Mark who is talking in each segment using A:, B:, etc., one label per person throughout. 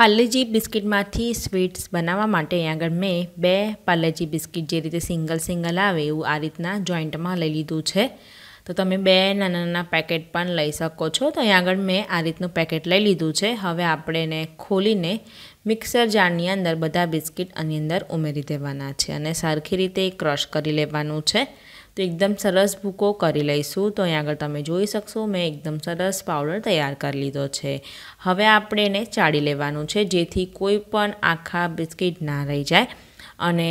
A: Parle-G બિસ્કિટમાંથી sweets બનાવવા માટે અહીં આગળ મેં બે પાર્લેજી બિસ્કિટ જે રીતે સિંગલ સિંગલ આવે એવું આ રીતના જોઈન્ટમાં લઈ લીધું છે તો તમે બે નાના નાના પેકેટ પણ લઈ શકો છો તો અહીં આગળ મેં આ રીતનું પેકેટ લઈ લીધું છે હવે આપણે એને ખોલીને મિક્સર જારની અંદર બધા બિસ્કિટ આની અંદર ઉમેરી દેવાના છે અને સરખી રીતે ક્રશ કરી લેવાનું છે તો એકદમ સરસ ભૂકો કરી લઈશું તો અહીં આગળ તમે જોઈ શકશો મેં એકદમ સરસ પાવડર તૈયાર કરી લીધો છે હવે આપણે એને ચાળી લેવાનું છે જેથી કોઈ પણ આખા બિસ્કિટ ના રહી જાય અને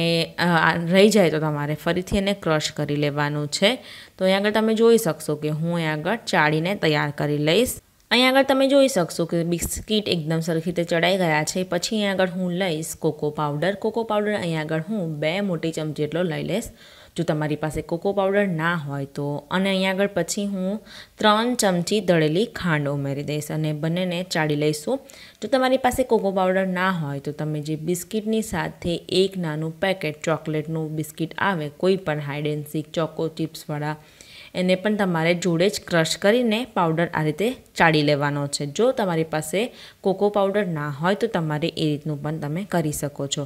A: રહી જાય તો તમારે ફરીથી એને ક્રશ કરી લેવાનું છે તો અહીં આગળ તમે જોઈ શકશો કે હું અહીં આગળ ચાળીને તૈયાર કરી લઈશ અહીં આગળ તમે જોઈ શકશો કે બિસ્કિટ એકદમ સરખી રીતે ચડાઈ ગયા છે પછી અહીં આગળ હું લઈશ કોકો પાવડર કોકો પાવડર અહીંયા આગળ હું બે મોટી ચમચી જેટલો લઈ લઈશ જો તમારી પાસે કોકો પાવડર ના હોય તો અને અહીં આગળ પછી હું ત્રણ ચમચી દળેલી ખાંડ ઉમેરી દઈશ અને બંનેને ચાળી લઈશું જો તમારી પાસે કોકો પાવડર ના હોય તો તમે જે બિસ્કિટની સાથે એક નાનું પેકેટ ચોકલેટનું બિસ્કિટ આવે કોઈ પણ હાઇડ એન્ડ સીક ચોકો ચિપ્સવાળા એને પણ તમારે જોડે જ ક્રશ કરીને પાવડર આ રીતે ચાળી લેવાનો છે જો તમારી પાસે કોકો પાવડર ના હોય તો તમારે એ રીતનું પણ તમે કરી શકો છો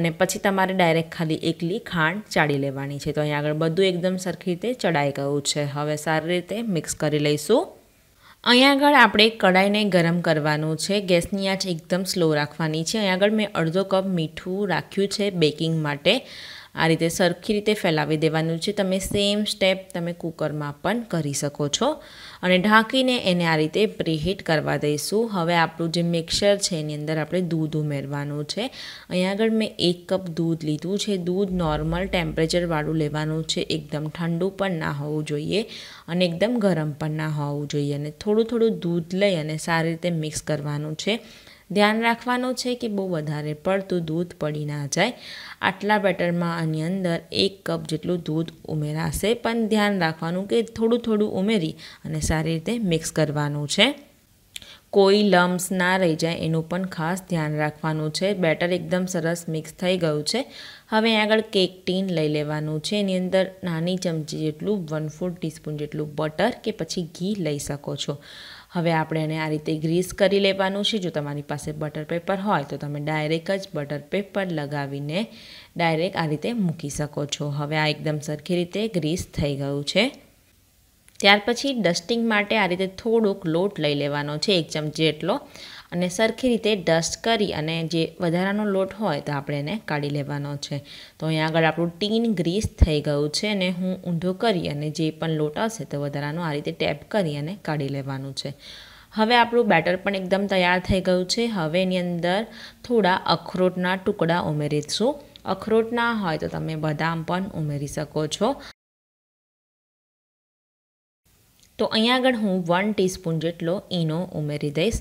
A: અને પછી તમારે ડાયરેક્ટ ખાલી એકલી ખાંડ ચાળી લેવાની છે તો અહીંયા આગળ બધું એકદમ સરખી રીતે ચડાઈ ગયું છે હવે સારી રીતે મિક્સ કરી લઈશું અહીંયા આગળ આપણે કડાઈને ગરમ કરવાનું છે ગેસની આંચ એકદમ સ્લો રાખવાની છે અહીંયા આગળ મેં અડધો કપ મીઠું રાખ્યું છે બેકિંગ માટે આ રીતે સરખી રીતે ફેલાવી દેવાનું છે તમે સેમ સ્ટેપ તમે કુકરમાં પણ કરી શકો છો અને ઢાંકીને એને આ રીતે પ્રીહીટ કરવા દઈશું હવે આપણું જે મિક્સર છે એની અંદર આપણે દૂધ ઉમેરવાનું છે અહીંયા આગળ મેં એક કપ દૂધ લીધું છે દૂધ નોર્મલ ટેમ્પરેચરવાળું લેવાનું છે એકદમ ઠંડુ પણ ના હોવું જોઈએ અને એકદમ ગરમ પણ ના હોવું જોઈએ અને થોડું થોડું દૂધ લઈ અને સારી રીતે મિક્સ કરવાનું છે ધ્યાન રાખવાનું છે કે બહુ વધારે પડતું દૂધ પડી ના જાય આટલા બેટરમાં આની અંદર એક કપ જેટલું દૂધ ઉમેરાશે પણ ધ્યાન રાખવાનું કે થોડું થોડું ઉમેરી અને સારી રીતે મિક્સ કરવાનું છે કોઈ લમ્સ ના રહી જાય એનું પણ ખાસ ધ્યાન રાખવાનું છે બેટર એકદમ સરસ મિક્સ થઈ ગયું છે હવે આગળ કેક ટીન લઈ લેવાનું છે એની અંદર નાની ચમચી જેટલું વન ફોર ટીસ્પૂન જેટલું બટર કે પછી ઘી લઈ શકો છો હવે આપણે એને આ રીતે ગ્રીસ કરી લેવાનું છે જો તમારી પાસે બટર પેપર હોય તો તમે ડાયરેક્ટ જ બટર પેપર લગાવીને ડાયરેક આ રીતે મૂકી શકો છો હવે આ એકદમ સરખી રીતે ગ્રીસ થઈ ગયું છે ત્યાર પછી ડસ્ટિંગ માટે આ રીતે થોડુંક લોટ લઈ લેવાનો છે એક ચમચી જેટલો અને સરખી રીતે ડસ્ટ કરી અને જે વધારાનો લોટ હોય તો આપણે એને કાઢી લેવાનો છે તો અહીંયા આગળ આપણું ટીન ગ્રીસ થઈ ગયું છે અને હું ઊંધો કરી અને જે પણ લોટ હશે તો વધારાનો આ રીતે ટેપ કરી અને કાઢી લેવાનું છે હવે આપણું બેટર પણ એકદમ તૈયાર થઈ ગયું છે હવે એની અંદર થોડા અખરોટના ટુકડા ઉમેરીશું અખરોટ ના હોય તો તમે બદામ પણ ઉમેરી શકો છો તો અહીંયા આગળ હું વન ટીસ્પૂન જેટલો ઈનો ઉમેરી દઈશ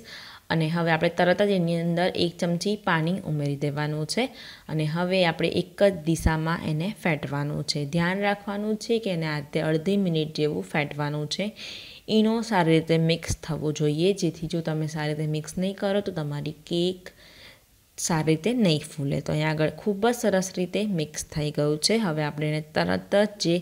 A: અને હવે આપણે તરત જ એની અંદર એક ચમચી પાણી ઉમેરી દેવાનું છે અને હવે આપણે એક જ દિશામાં એને ફેટવાનું છે ધ્યાન રાખવાનું છે કે એને આધે અડધી મિનિટ જેવું ફેટવાનું છે ઈનો સારી રીતે મિક્સ થવો જોઈએ જેથી જો તમે સારી રીતે મિક્સ નહીં કરો તો તમારી કેક સારી રીતે નહીં ફૂલે તો અહીંયા આગળ ખૂબ જ સરસ રીતે મિક્સ થઈ ગયું છે હવે આપણે એને તરત જ જે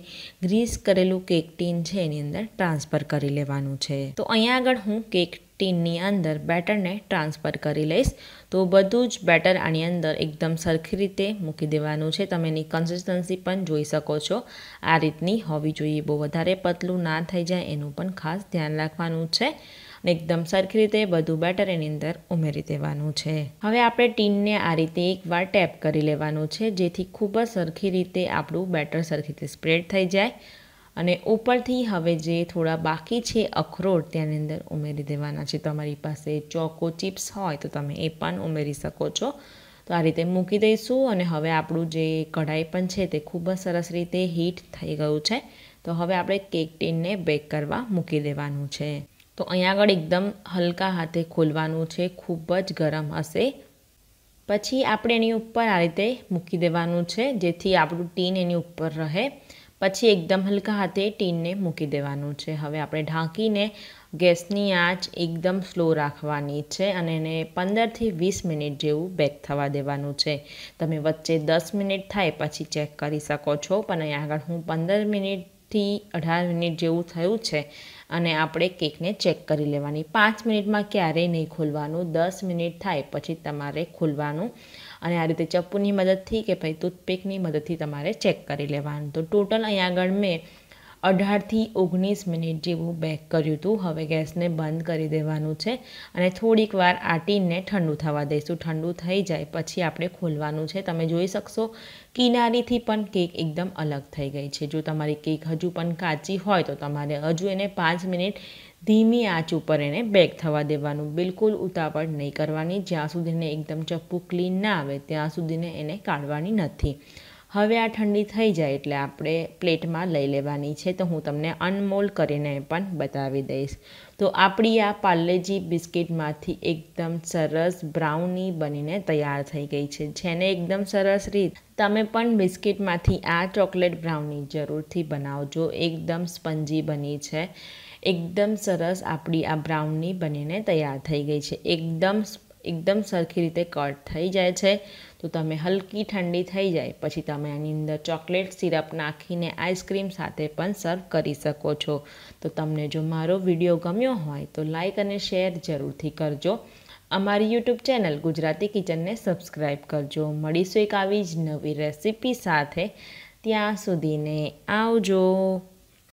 A: ગ્રીસ કરેલું કેક ટીન છે એની અંદર ટ્રાન્સફર કરી લેવાનું છે તો અહીંયા આગળ હું કેક ટીનની અંદર બેટરને ટ્રાન્સફર કરી લઈશ તો બધું જ બેટર આની અંદર એકદમ સરખી રીતે મૂકી દેવાનું છે તમે એની કન્સિસ્ટન્સી પણ જોઈ શકો છો આ રીતની હોવી જોઈએ બહુ વધારે પતલું ના થઈ જાય એનું પણ ખાસ ધ્યાન રાખવાનું છે એકદમ સરખી રીતે બધું બેટર એની અંદર ઉમેરી દેવાનું છે હવે આપણે ટીનને આ રીતે એકવાર ટેપ કરી લેવાનું છે જેથી ખૂબ જ સરખી રીતે આપણું બેટર સરખી રીતે સ્પ્રેડ થઈ જાય અને ઉપરથી હવે જે થોડા બાકી છે અખરોટ ત્યાંની અંદર ઉમેરી દેવાના છે તમારી પાસે ચોકો ચિપ્સ હોય તો તમે એ પણ ઉમેરી શકો છો તો આ રીતે મૂકી દઈશું અને હવે આપણું જે કઢાઈ પણ છે તે ખૂબ જ સરસ રીતે હીટ થઈ ગયું છે તો હવે આપણે કેક ટીનને બેક કરવા મૂકી દેવાનું છે તો અહીંયા આગળ એકદમ હલકા હાથે ખોલવાનું છે ખૂબ જ ગરમ હશે પછી આપણે એની ઉપર આ રીતે મૂકી દેવાનું છે જેથી આપણું ટીન એની ઉપર રહે પછી એકદમ હલકા હાથે ટીનને મૂકી દેવાનું છે હવે આપણે ઢાંકીને ગેસની આંચ એકદમ સ્લો રાખવાની છે અને એને પંદરથી વીસ મિનિટ જેવું બેક થવા દેવાનું છે તમે વચ્ચે દસ મિનિટ થાય પછી ચેક કરી શકો છો પણ અહીં આગળ હું પંદર મિનિટ થી અઢાર મિનિટ જેવું થયું છે અને આપણે કેકને ચેક કરી લેવાની પાંચ મિનિટમાં ક્યારેય નહીં ખોલવાનું દસ મિનિટ થાય પછી તમારે ખોલવાનું અને આ રીતે ચપ્પુની મદદથી કે ભાઈ ટૂથપીકની મદદથી તમારે ચેક કરી લેવાનું તો ટોટલ અહીં આગળ મેં અઢારથી ઓગણીસ મિનિટ જેવું બેક કર્યું હતું હવે ગેસને બંધ કરી દેવાનું છે અને થોડીક વાર આટીને ઠંડુ થવા દઈશું ઠંડુ થઈ જાય પછી આપણે ખોલવાનું છે તમે જોઈ શકશો કિનારીથી પણ કેક એકદમ અલગ થઈ ગઈ છે જો તમારી કેક હજુ પણ કાચી હોય તો તમારે હજુ એને પાંચ મિનિટ ધીમી આંચ ઉપર એને બેક થવા દેવાનું બિલકુલ ઉતાવળ નહીં કરવાની જ્યાં સુધીને એકદમ ચપ્પુ ક્લીન ના આવે ત્યાં સુધીને એને કાઢવાની નથી હવે આ ઠંડી થઈ જાય એટલે આપણે પ્લેટમાં લઈ લેવાની છે તો હું તમને અનમોલ કરીને પણ બતાવી દઈશ તો આપણી આ પાર્લેજી બિસ્કિટમાંથી એકદમ સરસ બ્રાઉની બનીને તૈયાર થઈ ગઈ છે જેને એકદમ સરસ રીત તમે પણ બિસ્કિટમાંથી આ ચોકલેટ બ્રાઉની જરૂરથી બનાવજો એકદમ સ્પંજી બની છે એકદમ સરસ આપણી આ બ્રાઉની બનીને તૈયાર થઈ ગઈ છે એકદમ એકદમ સરખી રીતે કટ થઈ જાય છે તો તમે હલકી ઠંડી થઈ જાય પછી તમે આની અંદર ચોકલેટ સિરપ નાખીને આઈસક્રીમ સાથે પણ સર્વ કરી શકો છો તો તમને જો મારો વિડીયો ગમ્યો હોય તો લાઈક અને શેર જરૂરથી કરજો અમારી યુટ્યુબ ચેનલ ગુજરાતી કિચનને સબસ્ક્રાઈબ કરજો મળીશું એક આવી જ નવી રેસીપી સાથે ત્યાં સુધીને આવજો